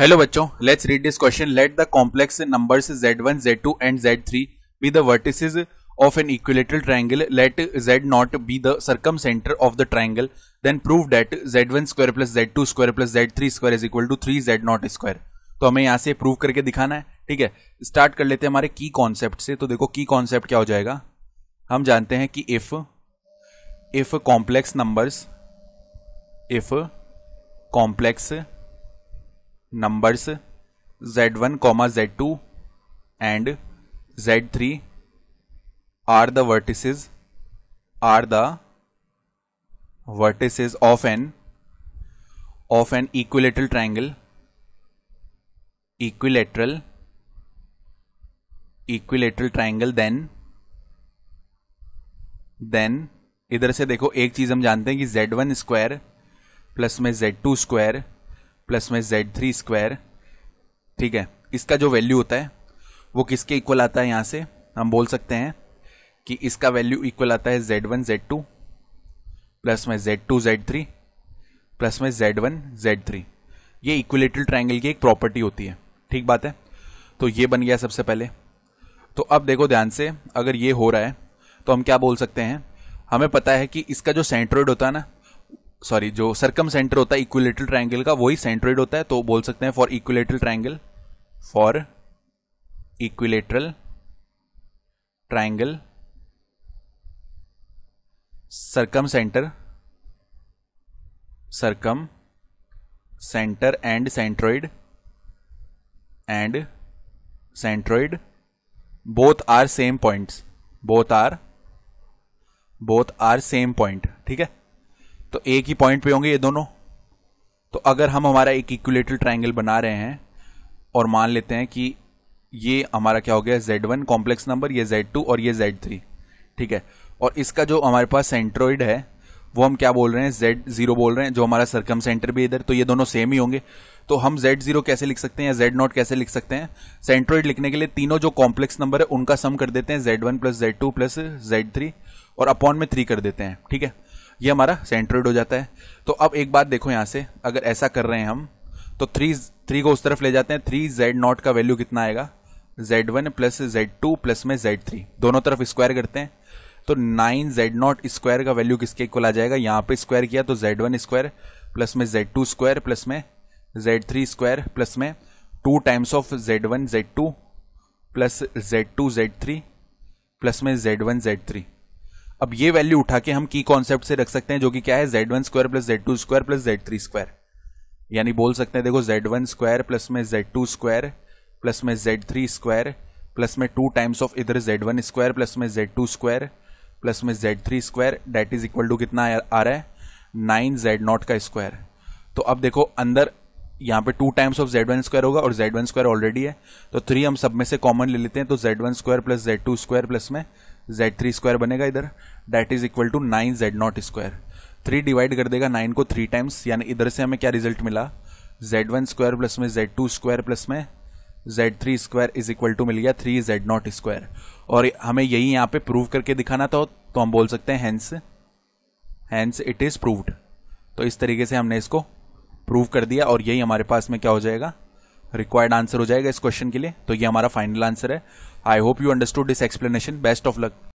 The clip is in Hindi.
हेलो बच्चों let's read this question let the complex number z1 z2 and z3 be the vertices of an equilateral triangle let z not be the centre of the triangle then prove that z1 square plus two square plus three square is equal to three Z not square तो हमें यहाँ से प्रूव करके दिखाना है ठीक है स्टार्ट कर लेते हैं हमारे की कॉन्सेप्ट से तो देखो की कॉन्सेप्ट क्या हो जाएगा हम जानते हैं कि if if complex numbers if complex numbers z1 comma z2 and z3 are the vertices are the vertices of an of an equilateral triangle equilateral equilateral triangle then then इधर से देखो एक चीज हम जानते हैं कि z1 वन स्क्वायर प्लस में z2 टू स्क्वायर प्लस में जेड थ्री स्क्वायर ठीक है इसका जो वैल्यू होता है वो किसके इक्वल आता है यहाँ से हम बोल सकते हैं कि इसका वैल्यू इक्वल आता है Z one Z two plus में Z two Z three plus में जेड वन जेड थ्री ये इक्वलेटरल ट्राइंगल की एक प्रॉपर्टी होती है ठीक बात है तो ये बन गया सबसे पहले तो अब देखो ध्यान से अगर ये हो रहा है तो हम क्या बोल सकते हैं हमें पता है कि इसका जो सेंट्रोइड होता है ना सॉरी जो सर्कम सेंटर होता है इक्विलेटरल ट्राइंगल का वही सेंट्रोइड होता है तो बोल सकते हैं for equilateral triangle for equilateral triangle circum centre circum centre and centroid and centroid both are same points both are both are same point ठीक है तो एक ही पॉइंट पे होंगे ये दोनों तो अगर हम हमारा एक इक्वलेटरल ट्राइंगल बना रहे हैं और मान लेते हैं कि ये हमारा क्या हो गया जेड वन कॉम्प्लेक्स नंबर ये जेड टू और ये जेड थ्री ठीक है और इसका जो हमारे पास सेंट्रोइड है वो हम क्या बोल रहे हैं जेड जीरो बोल रहे हैं जो हमारा सरकम सेंटर भी इधर तो ये दोनों सेम ही होंगे तो हम जेड जीरो कैसे लिख सकते हैं या जेड नॉट कैसे लिख सकते हैं सेंट्रोइड लिखने के लिए तीनों जो कॉम्प्लेक्स नंबर है उनका सम कर देते हैं Z one plus Z two plus Z three और अपॉन में थ्री कर देते हैं ठीक है ये हमारा सेंट्रोइड हो जाता है तो अब एक बात देखो यहाँ से अगर ऐसा कर रहे हैं हम तो थ्री थ्री को उस तरफ ले जाते हैं थ्री जेड नॉट का वैल्यू कितना आएगा Z one plus Z two plus में जेड थ्री दोनों तरफ स्क्वायर करते हैं तो नाइन जेड नॉट स्क्वायर का वैल्यू किसके इक्वल आ जाएगा यहाँ पे स्क्वायर किया तो जेड वन स्क्वायर प्लस में जेड टू स्क्वायर प्लस में जेड थ्री स्क्वायर प्लस में two times of Z one Z two plus Z two Z three plus में जेड वन जेड थ्री अब ये वैल्यू उठा के हम की कॉन्सेप्ट से रख सकते हैं जो कि क्या है Z one square plus Z two square plus Z three square यानी बोल सकते हैं देखो जेड वन स्क्वायर प्लस में जेड टू स्क्वायर प्लस में जेड थ्री स्क्वायर प्लस में टू टाइम्स ऑफ इधर जेड वन स्क्वायर प्लस में जेड टू स्क्वायर प्लस में Z three square that is equal to कितना आ रहा है नाइन जेड नॉट का स्क्वायर तो अब देखो अंदर यहाँ पे two times of Z one square होगा और जेड वन स्क्वायर ऑलरेडी है तो थ्री हम सब में से कॉमन ले लेते हैं तो Z one square plus Z two square plus में जेड थ्री स्क्वायर बनेगा इधर that is equal to nine Z not square three divide कर देगा नाइन को थ्री टाइम्स यानी इधर से हमें क्या रिजल्ट मिला जेड वन स्क्वायर प्लस में जेड टू स्क्वायर प्लस में Z three square is equal to मिल गया थ्री जेड नॉट स्क्वायर और हमें यही यहाँ पे प्रूव करके दिखाना था तो हम बोल सकते हैं hence hence it is proved तो इस तरीके से हमने इसको प्रूव कर दिया और यही हमारे पास में क्या हो जाएगा रिक्वायर्ड आंसर हो जाएगा इस क्वेश्चन के लिए तो ये हमारा फाइनल आंसर है I hope you understood this explanation best of luck